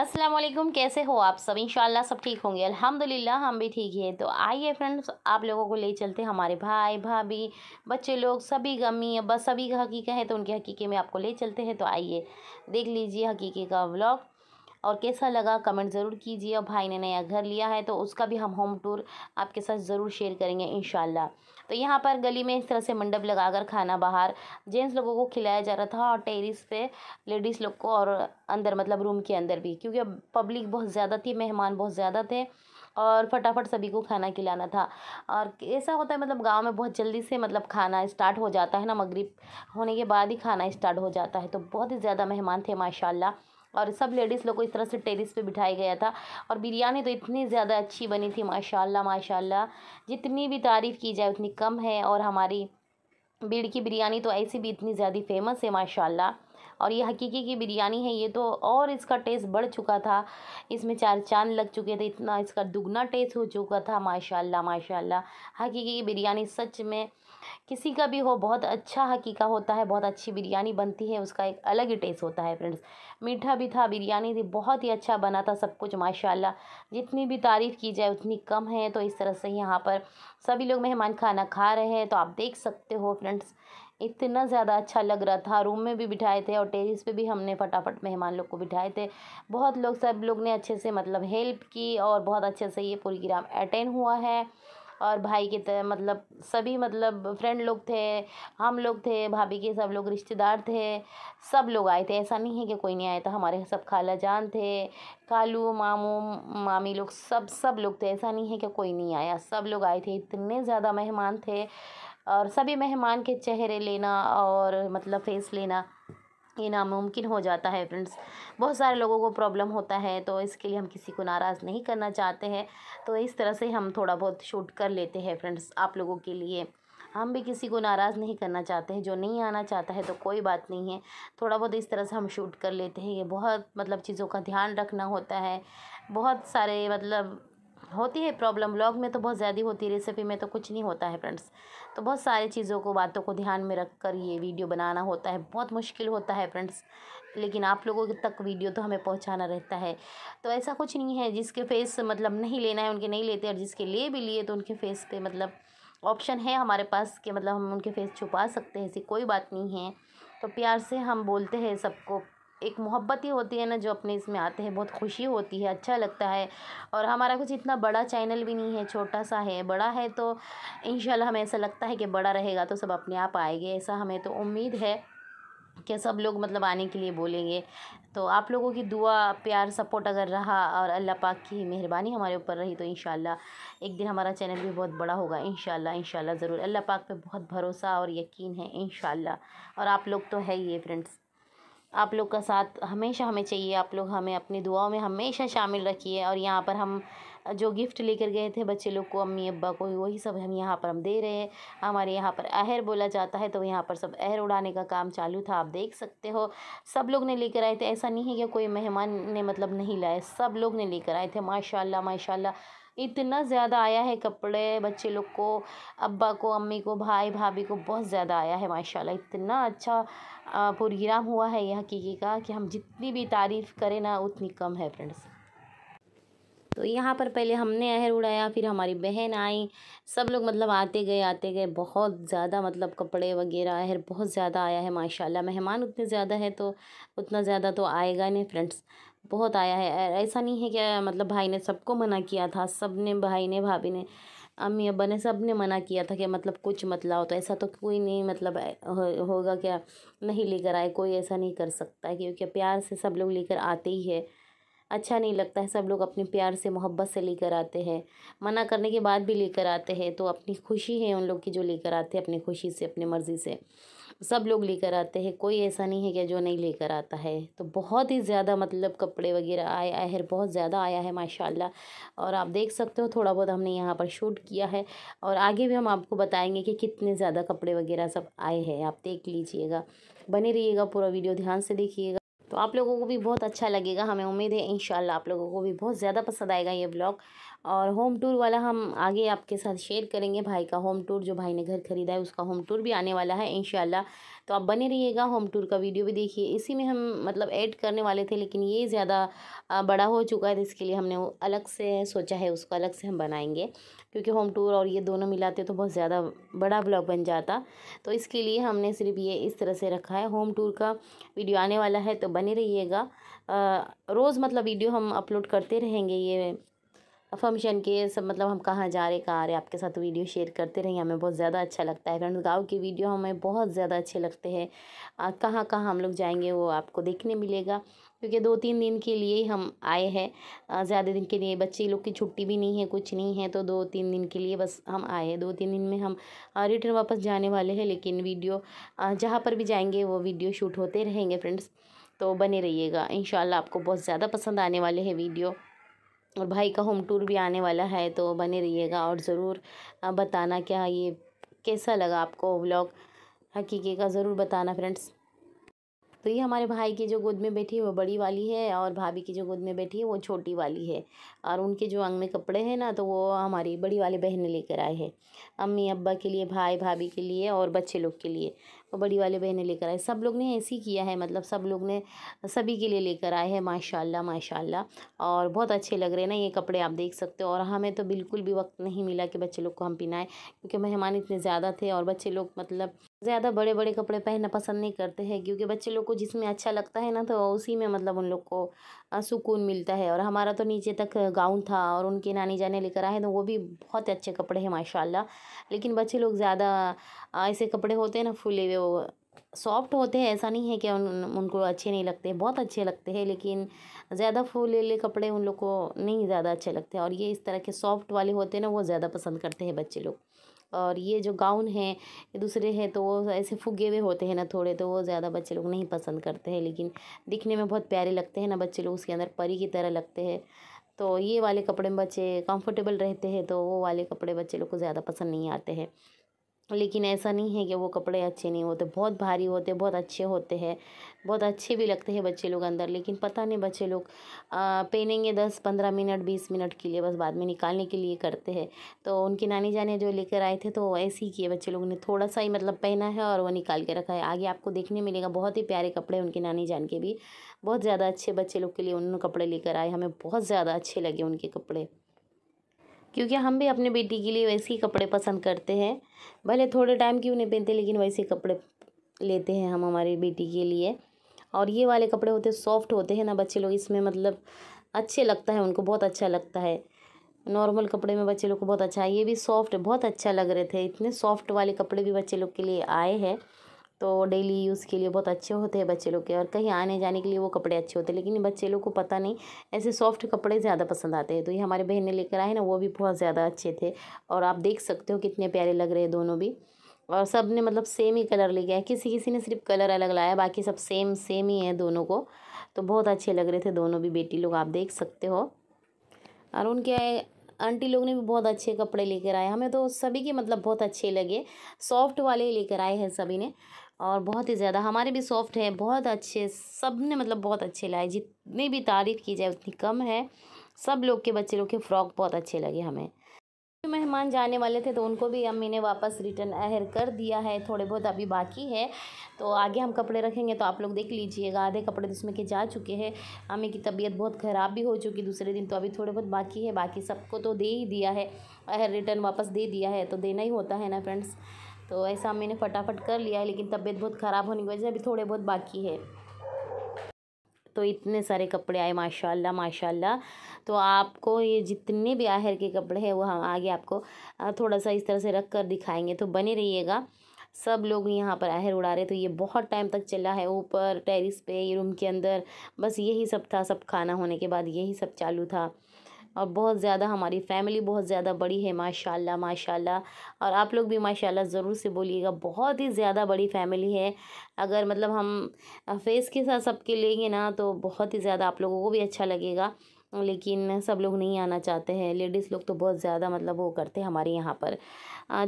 अस्सलाम वालेकुम कैसे हो आप सब इंशाल्लाह सब ठीक होंगे अल्हम्दुलिल्लाह हम भी ठीक हैं तो आइए फ्रेंड्स आप लोगों को ले चलते हमारे भाई भाभी बच्चे लोग सभी गमी बस सभी का हकीका है तो उनके हकीके में आपको ले चलते हैं तो आइए देख लीजिए हकीके का व्लॉग और कैसा लगा कमेंट ज़रूर कीजिए और भाई ने नया घर लिया है तो उसका भी हम होम टूर आपके साथ ज़रूर शेयर करेंगे इन तो यहाँ पर गली में इस तरह से मंडप लगाकर खाना बाहर जेंट्स लोगों को खिलाया जा रहा था और टेरिस पे लेडीज़ लोग को और अंदर मतलब रूम के अंदर भी क्योंकि पब्लिक बहुत ज़्यादा थी मेहमान बहुत ज़्यादा थे और फटाफट सभी को खाना खिलाना था और ऐसा होता है मतलब गांव में बहुत जल्दी से मतलब खाना स्टार्ट हो जाता है ना मगरिब होने के बाद ही खाना स्टार्ट हो जाता है तो बहुत ही ज़्यादा मेहमान थे माशाल्लाह और सब लेडीज़ लोग को इस तरह से टेरिस पे बिठाया गया था और बिरयानी तो इतनी ज़्यादा अच्छी बनी थी माशाल्लाह माशाल्लाह जितनी भी तारीफ़ की जाए उतनी कम है और हमारी बीड़ की बिरयानी तो ऐसी भी इतनी ज़्यादा फेमस है माशाल्लाह और ये हकीकी की बिरयानी है ये तो और इसका टेस्ट बढ़ चुका था इसमें चार चांद लग चुके थे इतना इसका दुगना टेस्ट हो चुका था माशाल्लाह माशाल्लाह हकीकी की बिरयानी सच में किसी का भी हो बहुत अच्छा हकीका होता है बहुत अच्छी बिरयानी बनती है उसका एक अलग ही टेस्ट होता है फ्रेंड्स मीठा भी था बिरयानी थी बहुत ही अच्छा बना था सब कुछ माशाल्लाह जितनी भी तारीफ़ की जाए उतनी कम है तो इस तरह से यहाँ पर सभी लोग मेहमान खाना खा रहे हैं तो आप देख सकते हो फ्रेंड्स इतना ज़्यादा अच्छा लग रहा था रूम में भी बिठाए थे और टेरिस पे भी हमने फटाफट मेहमान लोग को बिठाए थे बहुत लोग सब लोग ने अच्छे से मतलब हेल्प की और बहुत अच्छे से ये प्रोग्राम अटेंड हुआ है और भाई के तरह मतलब सभी मतलब फ्रेंड लोग थे हम लोग थे भाभी के सब लोग रिश्तेदार थे सब लोग आए थे ऐसा नहीं है कि कोई नहीं आया था हमारे सब खाला जान थे कालू मामू मामी लोग सब सब लोग थे ऐसा नहीं है कि कोई नहीं आया सब लोग आए थे इतने ज़्यादा मेहमान थे और सभी मेहमान के चेहरे लेना और मतलब फेस लेना ये नामुमकिन हो जाता है फ्रेंड्स बहुत सारे लोगों को प्रॉब्लम होता है तो इसके लिए हम किसी को नाराज़ नहीं करना चाहते हैं तो इस तरह से हम थोड़ा बहुत शूट कर लेते हैं फ्रेंड्स आप लोगों के लिए हम भी किसी को नाराज़ नहीं करना चाहते हैं जो नहीं आना चाहता है तो कोई बात नहीं है थोड़ा बहुत इस तरह से हम शूट कर लेते हैं ये बहुत मतलब चीज़ों का ध्यान रखना होता है बहुत सारे मतलब होती है प्रॉब्लम ब्लॉग में तो बहुत ज़्यादा होती है रेसिपी में तो कुछ नहीं होता है फ्रेंड्स तो बहुत सारी चीज़ों को बातों को ध्यान में रख कर ये वीडियो बनाना होता है बहुत मुश्किल होता है फ्रेंड्स लेकिन आप लोगों तक वीडियो तो हमें पहुंचाना रहता है तो ऐसा कुछ नहीं है जिसके फेस मतलब नहीं लेना है उनके नहीं लेते और जिसके लिए भी लिए तो उनके फेस पर मतलब ऑप्शन है हमारे पास कि मतलब हम उनके फेस छुपा सकते हैं ऐसी कोई बात नहीं है तो प्यार से हम बोलते हैं सबको एक मोहब्बत ही होती है ना जो अपने इसमें आते हैं बहुत खुशी होती है अच्छा लगता है और हमारा कुछ इतना बड़ा चैनल भी नहीं है छोटा सा है बड़ा है तो इन हमें ऐसा लगता है कि बड़ा रहेगा तो सब अपने आप आएंगे ऐसा हमें तो उम्मीद है कि सब लोग मतलब आने के लिए बोलेंगे तो आप लोगों की दुआ प्यार सपोर्ट अगर रहा और अल्लाह पाक की मेहरबानी हमारे ऊपर रही तो इन एक दिन हमारा चैनल भी बहुत बड़ा होगा इन इन ज़रूर अल्लाह पाक पे बहुत भरोसा और यकीन है इन और आप लोग तो है ही फ्रेंड्स आप लोग का साथ हमेशा हमें चाहिए आप लोग हमें अपनी दुआओं में हमेशा शामिल रखिए और यहाँ पर हम जो गिफ्ट लेकर गए थे बच्चे लोग को अम्मी अब्बा को वही सब हम यहाँ पर हम दे रहे हैं हमारे यहाँ पर अहर बोला जाता है तो यहाँ पर सब अहर उड़ाने का काम चालू था आप देख सकते हो सब लोग ने लेकर आए थे ऐसा नहीं है कि कोई मेहमान ने मतलब नहीं लाए सब लोग ने लेकर आए थे माशाल्लाह माशाल्लाह इतना ज़्यादा आया है कपड़े बच्चे लोग को अब्बा को अम्मी को भाई भाभी को बहुत ज़्यादा आया है माशाल्लाह इतना अच्छा प्रोग्राम हुआ है यह हकीकी का कि हम जितनी भी तारीफ़ करें ना उतनी कम है फ्रेंड्स तो यहाँ पर पहले हमने अहर उड़ाया फिर हमारी बहन आई सब लोग मतलब आते गए आते गए बहुत ज़्यादा मतलब कपड़े वगैरह अहर बहुत ज़्यादा आया है माशाल्लाह मेहमान उतने ज़्यादा है तो उतना ज़्यादा तो आएगा नहीं फ्रेंड्स बहुत आया है ऐसा नहीं है क्या मतलब भाई ने सबको मना किया था सब ने भाई ने भाभी ने अम्मी अब्बा ने सब ने मना किया था कि मतलब कुछ मत लाओ तो ऐसा तो कोई नहीं मतलब होगा क्या नहीं लेकर आए कोई ऐसा नहीं कर सकता क्योंकि प्यार से सब लोग लेकर आते ही है अच्छा नहीं लगता है सब लोग अपने प्यार से मोहब्बत से लेकर आते हैं मना करने के बाद भी लेकर आते हैं तो अपनी खुशी है उन लोग की जो लेकर आते हैं अपनी खुशी से अपनी मर्ज़ी से सब लोग लेकर आते हैं कोई ऐसा नहीं है कि जो नहीं लेकर आता है तो बहुत ही ज़्यादा मतलब कपड़े वगैरह आया है बहुत ज़्यादा आया है माशाल्लाह और आप देख सकते हो थोड़ा बहुत हमने यहाँ पर शूट किया है और आगे भी हम आपको बताएंगे कि कितने ज़्यादा कपड़े वगैरह सब आए हैं आप देख लीजिएगा बने रहिएगा पूरा वीडियो ध्यान से देखिएगा तो आप लोगों को भी बहुत अच्छा लगेगा हमें उम्मीद है इंशाल्लाह आप लोगों को भी बहुत ज़्यादा पसंद आएगा ये ब्लॉग और होम टूर वाला हम आगे आपके साथ शेयर करेंगे भाई का होम टूर जो भाई ने घर खरीदा है उसका होम टूर भी आने वाला है इन तो आप बने रहिएगा होम टूर का वीडियो भी देखिए इसी में हम मतलब ऐड करने वाले थे लेकिन ये ज़्यादा बड़ा हो चुका है तो इसके लिए हमने अलग से सोचा है उसको अलग से हम बनाएंगे क्योंकि होम टूर और ये दोनों मिलाते तो बहुत ज़्यादा बड़ा ब्लॉग बन जाता तो इसके लिए हमने सिर्फ ये इस तरह से रखा है होम टूर का वीडियो आने वाला है तो बने रहिएगा रोज़ मतलब वीडियो हम अपलोड करते रहेंगे ये फंक्शन के सब मतलब हम कहाँ जा रहे कहाँ आ रहे आपके साथ वीडियो शेयर करते रहें हमें बहुत ज़्यादा अच्छा लगता है फ्रेंड्स गाँव की वीडियो हमें बहुत ज़्यादा अच्छे लगते हैं कहाँ कहाँ हम लोग जाएंगे वो आपको देखने मिलेगा क्योंकि दो तीन दिन के लिए ही हम आए हैं ज़्यादा दिन के लिए बच्चे लोग की छुट्टी भी नहीं है कुछ नहीं है तो दो तीन दिन के लिए बस हम आए हैं दो तीन दिन में हम रिटर्न वापस जाने वाले हैं लेकिन वीडियो जहाँ पर भी जाएंगे वो वीडियो शूट होते रहेंगे फ्रेंड्स तो बने रहिएगा इन आपको बहुत ज़्यादा पसंद आने वाले हैं वीडियो और भाई का होम टूर भी आने वाला है तो बने रहिएगा और ज़रूर बताना क्या ये कैसा लगा आपको व्लॉग हकीके का ज़रूर बताना फ्रेंड्स तो ये हमारे भाई की जो गोद में बैठी है वो बड़ी वाली है और भाभी की जो गोद में बैठी है वो छोटी वाली है और उनके जो अंग में कपड़े हैं ना तो वो हमारी बड़ी वाली बहन लेकर आए हैं अम्मी अब्बा के लिए भाई भाभी के लिए और बच्चे लोग के लिए और बड़ी वाले बहनें लेकर आए सब लोग ने ऐसे ही किया है मतलब सब लोग ने सभी के लिए लेकर आए हैं माशाल्लाह माशाल्लाह और बहुत अच्छे लग रहे हैं ना ये कपड़े आप देख सकते हो और हमें तो बिल्कुल भी वक्त नहीं मिला कि बच्चे लोग को हम पहनाएं क्योंकि मेहमान इतने ज़्यादा थे और बच्चे लोग मतलब ज़्यादा बड़े बड़े कपड़े पहनना पसंद नहीं करते हैं क्योंकि बच्चे लोग को जिसमें अच्छा लगता है ना तो उसी में मतलब उन लोग को सुकून मिलता है और हमारा तो नीचे तक गाउन था और उनके नानी जाने लेकर आए तो वो भी बहुत अच्छे कपड़े हैं माशाल्लाह लेकिन बच्चे लोग ज़्यादा ऐसे कपड़े होते हैं ना फूले हुए वो सॉफ्ट होते हैं ऐसा नहीं है कि उन उनको अच्छे नहीं लगते बहुत अच्छे लगते हैं लेकिन ज़्यादा फूले ले कपड़े उन लोग को नहीं ज़्यादा अच्छे लगते हैं और ये इस तरह के सॉफ्ट वाले होते हैं ना वो ज़्यादा पसंद करते हैं बच्चे लोग और ये जो गाउन है दूसरे हैं तो वो ऐसे फुगे हुए होते हैं ना थोड़े तो वो ज़्यादा बच्चे लोग नहीं पसंद करते हैं लेकिन दिखने में बहुत प्यारे लगते हैं ना बच्चे लोग उसके अंदर परी की तरह लगते हैं तो ये वाले कपड़े में बच्चे कंफर्टेबल रहते हैं तो वो वाले कपड़े बच्चे लोग को ज़्यादा पसंद नहीं आते हैं लेकिन ऐसा नहीं है कि वो कपड़े अच्छे नहीं होते बहुत भारी होते बहुत अच्छे होते हैं बहुत अच्छे भी लगते हैं बच्चे लोग अंदर लेकिन पता नहीं बच्चे लोग पहनेंगे दस पंद्रह मिनट बीस मिनट के लिए बस बाद में निकालने के लिए करते हैं तो उनकी नानी जाने जो लेकर आए थे तो ऐसे ही किए बच्चे लोगों ने थोड़ा सा ही मतलब पहना है और वो निकाल के रखा है आगे आपको देखने मिलेगा बहुत ही प्यारे कपड़े उनके नानी जान के भी बहुत ज़्यादा अच्छे बच्चे लोग के लिए उन कपड़े लेकर आए हमें बहुत ज़्यादा अच्छे लगे उनके कपड़े क्योंकि हम भी अपने बेटी के लिए वैसे ही कपड़े पसंद करते हैं भले थोड़े टाइम क्यों नहीं पहनते लेकिन वैसे कपड़े लेते हैं हम हमारी बेटी के लिए और ये वाले कपड़े होते सॉफ्ट होते हैं ना बच्चे लोग इसमें मतलब अच्छे लगता है उनको बहुत अच्छा लगता है नॉर्मल कपड़े में बच्चे लोग को बहुत अच्छा है ये भी सॉफ्ट बहुत अच्छा लग रहे थे इतने सॉफ्ट वाले कपड़े भी बच्चे लोग के लिए आए हैं तो डेली यूज़ के लिए बहुत अच्छे होते हैं बच्चे लोग के और कहीं आने जाने के लिए वो कपड़े अच्छे होते हैं लेकिन बच्चे लोग को पता नहीं ऐसे सॉफ्ट कपड़े ज़्यादा पसंद आते हैं तो ये हमारे बहन ने लेकर आए ना वो भी बहुत ज़्यादा अच्छे थे और आप देख सकते हो कितने प्यारे लग रहे हैं दोनों भी और सब ने मतलब सेम ही कलर ले गया है किसी किसी ने सिर्फ कलर अलग लाया बाकी सब सेम सेम ही है दोनों को तो बहुत अच्छे लग रहे थे दोनों भी बेटी लोग आप देख सकते हो और उनके आंटी लोग ने भी बहुत अच्छे कपड़े लेकर आए हमें तो सभी के मतलब बहुत अच्छे लगे सॉफ्ट वाले लेकर आए हैं सभी ने और बहुत ही ज़्यादा हमारे भी सॉफ्ट हैं बहुत अच्छे सब ने मतलब बहुत अच्छे लाए जितनी भी तारीफ़ की जाए उतनी कम है सब लोग के बच्चे लोग के फ़्रॉक बहुत अच्छे लगे हमें मेहमान जाने वाले थे तो उनको भी अम्मी ने वापस रिटर्न अहर कर दिया है थोड़े बहुत अभी बाकी है तो आगे हम कपड़े रखेंगे तो आप लोग देख लीजिएगा आधे कपड़े तो उसमें के जा चुके हैं अम्मी की तबीयत बहुत ख़राब भी हो चुकी दूसरे दिन तो अभी थोड़े बहुत बाकी है बाकी सबको तो दे ही दिया है अहर रिटर्न वापस दे दिया है तो देना ही होता है ना फ्रेंड्स तो ऐसा मैंने फटाफट कर लिया है लेकिन तबीयत बहुत ख़राब होने की वजह से अभी थोड़े बहुत बाकी है तो इतने सारे कपड़े आए माशाल्लाह माशाल्लाह तो आपको ये जितने भी आहर के कपड़े हैं वो हम आगे आपको थोड़ा सा इस तरह से रख कर दिखाएंगे तो बने रहिएगा सब लोग यहाँ पर आहर उड़ा रहे तो ये बहुत टाइम तक चला है ऊपर टेरिस पे रूम के अंदर बस यही सब था सब खाना होने के बाद यही सब चालू था और बहुत ज़्यादा हमारी फ़ैमिली बहुत ज़्यादा बड़ी है माशाल्लाह माशाल्लाह और आप लोग भी माशाल्लाह ज़रूर से बोलिएगा बहुत ही ज़्यादा बड़ी फ़ैमिली है अगर मतलब हम फेस के साथ सबके लेंगे ना तो बहुत ही ज़्यादा आप लोगों को भी अच्छा लगेगा लेकिन सब लोग नहीं आना चाहते हैं लेडीज़ लोग तो बहुत ज़्यादा मतलब वो करते हैं हमारे यहाँ पर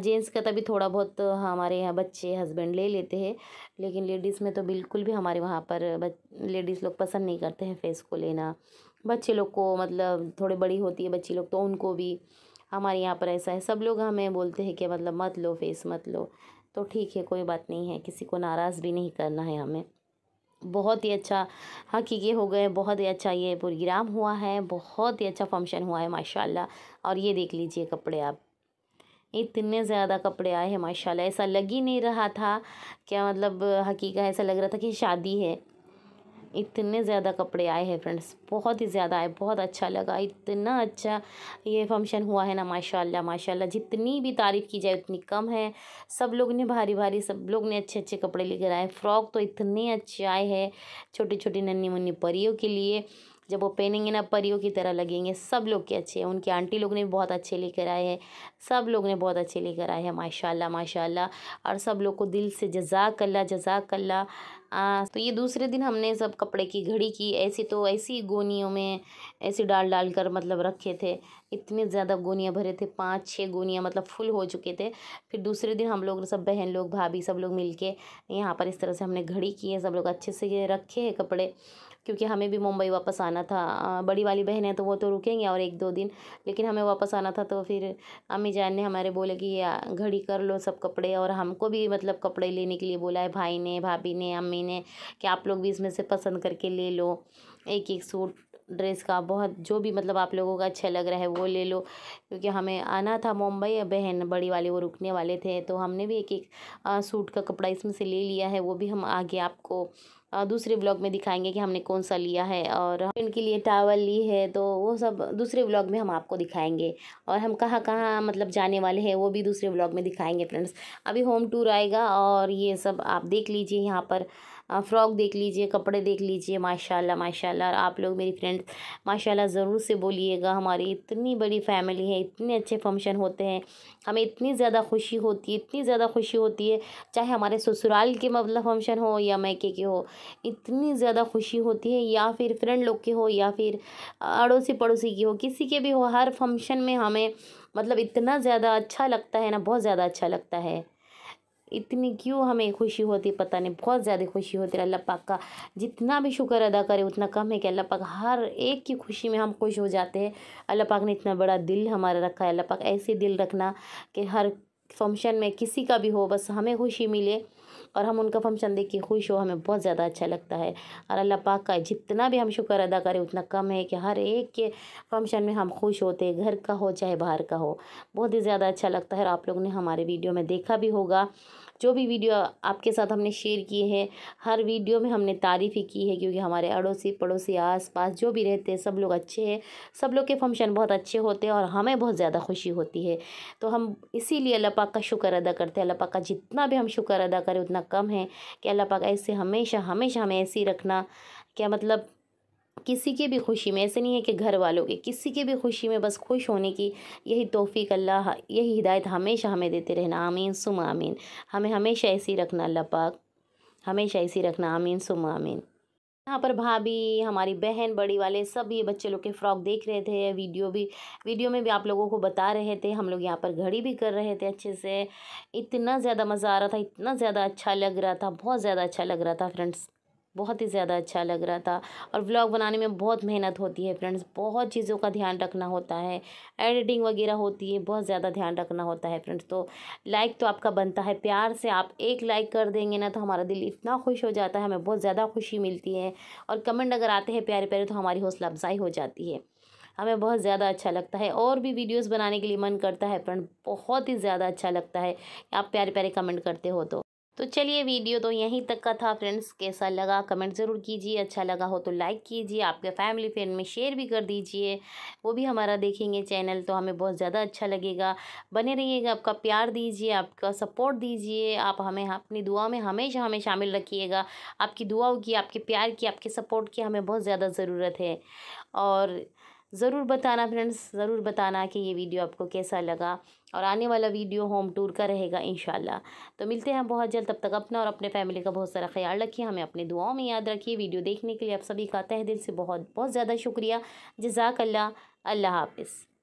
जेंट्स का तभी थोड़ा बहुत हमारे यहाँ बच्चे हस्बैंड ले लेते हैं लेकिन लेडीज़ में तो बिल्कुल भी हमारे वहाँ पर लेडीज़ लोग पसंद नहीं करते हैं फेस को लेना बच्चे लोग को मतलब थोड़े बड़ी होती है बच्ची लोग तो उनको भी हमारे यहाँ पर ऐसा है सब लोग हमें बोलते हैं कि मतलब मत लो फेस मत लो तो ठीक है कोई बात नहीं है किसी को नाराज़ भी नहीं करना है हमें बहुत ही अच्छा हकीके हाँ हो गए बहुत ही अच्छा ये प्रोग्राम हुआ है बहुत ही अच्छा फंक्शन हुआ है माशाल्लाह और ये देख लीजिए कपड़े आप इतने ज़्यादा कपड़े आए हैं माशाल्लाह ऐसा लग ही नहीं रहा था क्या मतलब हकीका हाँ ऐसा लग रहा था कि शादी है इतने ज़्यादा कपड़े आए हैं फ्रेंड्स बहुत ही ज़्यादा आए बहुत अच्छा लगा इतना अच्छा ये फंक्शन हुआ है ना माशाल्लाह माशाल्लाह जितनी भी तारीफ़ की जाए उतनी कम है सब लोग ने भारी भारी सब लोग ने अच्छे अच्छे कपड़े लेकर आए फ्रॉक तो इतने अच्छे आए हैं छोटी छोटी नन्नी मुन्नी परियों के लिए जब वो पहनेंगे ना परियों की तरह लगेंगे सब लोग के अच्छे हैं उनकी आंटी लोग ने भी बहुत अच्छे लेकर आए हैं सब लोग ने बहुत अच्छे लेकर आए हैं माशाल्लाह माशाल्लाह और सब लोग को दिल से जजाक जजाक अल्लाह आ, तो ये दूसरे दिन हमने सब कपड़े की घड़ी की ऐसी तो ऐसी गोनियों में ऐसे डाल डाल कर मतलब रखे थे इतने ज़्यादा गोनियाँ भरे थे पाँच छः गोनियाँ मतलब फुल हो चुके थे फिर दूसरे दिन हम लोग सब बहन लोग भाभी सब लोग मिल के यहाँ पर इस तरह से हमने घड़ी की है सब लोग अच्छे से रखे हैं कपड़े क्योंकि हमें भी मुंबई वापस आना था बड़ी वाली बहन है तो वो तो रुकेंगे और एक दो दिन लेकिन हमें वापस आना था तो फिर अम्मी जान ने हमारे बोले कि घड़ी कर लो सब कपड़े और हमको भी मतलब कपड़े लेने के लिए बोला है भाई ने भाभी ने अम्मी ने कि आप लोग भी इसमें से पसंद करके ले लो एक एक सूट ड्रेस का बहुत जो भी मतलब आप लोगों का अच्छा लग रहा है वो ले लो क्योंकि हमें आना था मुंबई बहन बड़ी वाले वो रुकने वाले थे तो हमने भी एक एक सूट का कपड़ा इसमें से ले लिया है वो भी हम आगे आपको दूसरे ब्लॉग में दिखाएंगे कि हमने कौन सा लिया है और उनके लिए टावल ली है तो वो सब दूसरे ब्लॉग में हम आपको दिखाएंगे और हम कहाँ कहाँ मतलब जाने वाले हैं वो भी दूसरे ब्लॉग में दिखाएंगे फ्रेंड्स अभी होम टूर आएगा और ये सब आप देख लीजिए यहाँ पर फ़्रॉक देख लीजिए कपड़े देख लीजिए माशाल्लाह माशाल्लाह आप लोग मेरी फ्रेंड माशाल्लाह ज़रूर से बोलिएगा हमारी इतनी बड़ी फैमिली है इतने अच्छे फंक्शन होते हैं हमें इतनी ज़्यादा खुशी होती है इतनी ज़्यादा खुशी होती है चाहे हमारे ससुराल के मतलब फंक्शन हो या मैके के हो इतनी ज़्यादा खुशी होती है या फिर फ्रेंड लोग के हो या फिर अड़ोसी पड़ोसी की हो किसी के भी हो हर फंक्शन में हमें मतलब इतना ज़्यादा अच्छा लगता है ना बहुत ज़्यादा अच्छा लगता है इतनी क्यों हमें खुशी होती पता नहीं बहुत ज़्यादा खुशी होती है अल्लाह पाक का जितना भी शुक्र अदा करें उतना कम है कि अल्लाह पाक हर एक की खुशी में हम खुश हो जाते हैं अल्लाह पाक ने इतना बड़ा दिल हमारा रखा है अल्लाह पाक ऐसे दिल रखना कि हर फंक्शन में किसी का भी हो बस हमें खुशी मिले और हम उनका फंक्शन देख के खुश हो हमें बहुत ज़्यादा अच्छा लगता है और अल्लाह पाक का जितना भी हम शुक्र अदा करें उतना कम है कि हर एक के फंक्शन में हम खुश होते हैं घर का हो चाहे बाहर का हो बहुत ही ज़्यादा अच्छा लगता है और आप लोगों ने हमारे वीडियो में देखा भी होगा जो भी वीडियो आपके साथ हमने शेयर किए हैं हर वीडियो में हमने तारीफ़ ही की है क्योंकि हमारे अड़ोसी पड़ोसी आस पास जो भी रहते हैं सब लोग अच्छे हैं सब लोग के फंक्शन बहुत अच्छे होते हैं और हमें बहुत ज़्यादा खुशी होती है तो हम इसीलिए अल्लाह पाक का शुक्र अदा करते हैं अल्लाह पाक का जितना भी हम शुक्र अदा करें उतना कम है कि अल्लाह पाक ऐसे हमेशा हमेशा हमें ऐसे ही रखना क्या मतलब किसी की भी खुशी में ऐसे नहीं है कि घर वालों के किसी की भी खुशी में बस खुश होने की यही तोफ़ी अल्लाह यही हिदायत हमेशा हमें देते रहना आमीन सुम आमीन हमें हमेशा ऐसी रखना अल्लाह पाक हमेशा ऐसी रखना आमीन सुम आमीन यहाँ पर भाभी हमारी बहन बड़ी वाले सब ये बच्चे लोग के फ्रॉक देख रहे थे वीडियो भी वीडियो में भी आप लोगों को बता रहे थे हम लोग यहाँ पर घड़ी भी कर रहे थे अच्छे से इतना ज़्यादा मज़ा आ रहा था इतना ज़्यादा अच्छा लग रहा था बहुत ज़्यादा अच्छा लग रहा था फ्रेंड्स बहुत ही ज़्यादा अच्छा लग रहा था और व्लॉग बनाने में बहुत मेहनत होती है फ्रेंड्स बहुत चीज़ों का ध्यान रखना होता है एडिटिंग वगैरह होती है बहुत ज़्यादा ध्यान रखना होता है फ्रेंड्स तो लाइक तो आपका बनता है प्यार से आप एक लाइक कर देंगे ना तो हमारा दिल इतना खुश हो जाता है हमें बहुत ज़्यादा खुशी मिलती है और कमेंट अगर आते हैं प्यारे प्यारे तो हमारी हौसला अफजाई हो जाती है हमें बहुत ज़्यादा अच्छा लगता है और भी वीडियोस बनाने के लिए मन करता है फ्रेंड बहुत ही ज़्यादा अच्छा लगता है आप प्यारे प्यारे कमेंट करते हो तो तो चलिए वीडियो तो यहीं तक का था फ्रेंड्स कैसा लगा कमेंट ज़रूर कीजिए अच्छा लगा हो तो लाइक कीजिए आपके फैमिली फ्रेंड में शेयर भी कर दीजिए वो भी हमारा देखेंगे चैनल तो हमें बहुत ज़्यादा अच्छा लगेगा बने रहिएगा आपका प्यार दीजिए आपका सपोर्ट दीजिए आप हमें अपनी दुआ में हमेशा हमें शामिल रखिएगा आपकी दुआओं की आपके प्यार की आपके सपोर्ट की हमें बहुत ज़्यादा ज़रूरत है और ज़रूर बताना फ्रेंड्स ज़रूर बताना कि ये वीडियो आपको कैसा लगा और आने वाला वीडियो होम टूर का रहेगा इन तो मिलते हैं बहुत जल्द तब तक अपना और अपने फैमिली का बहुत सारा ख्याल रखिए हमें अपने दुआओं में याद रखिए वीडियो देखने के लिए आप सभी का तह दिल से बहुत बहुत ज़्यादा शुक्रिया जजाकल्ला अल्लाह हाफिज़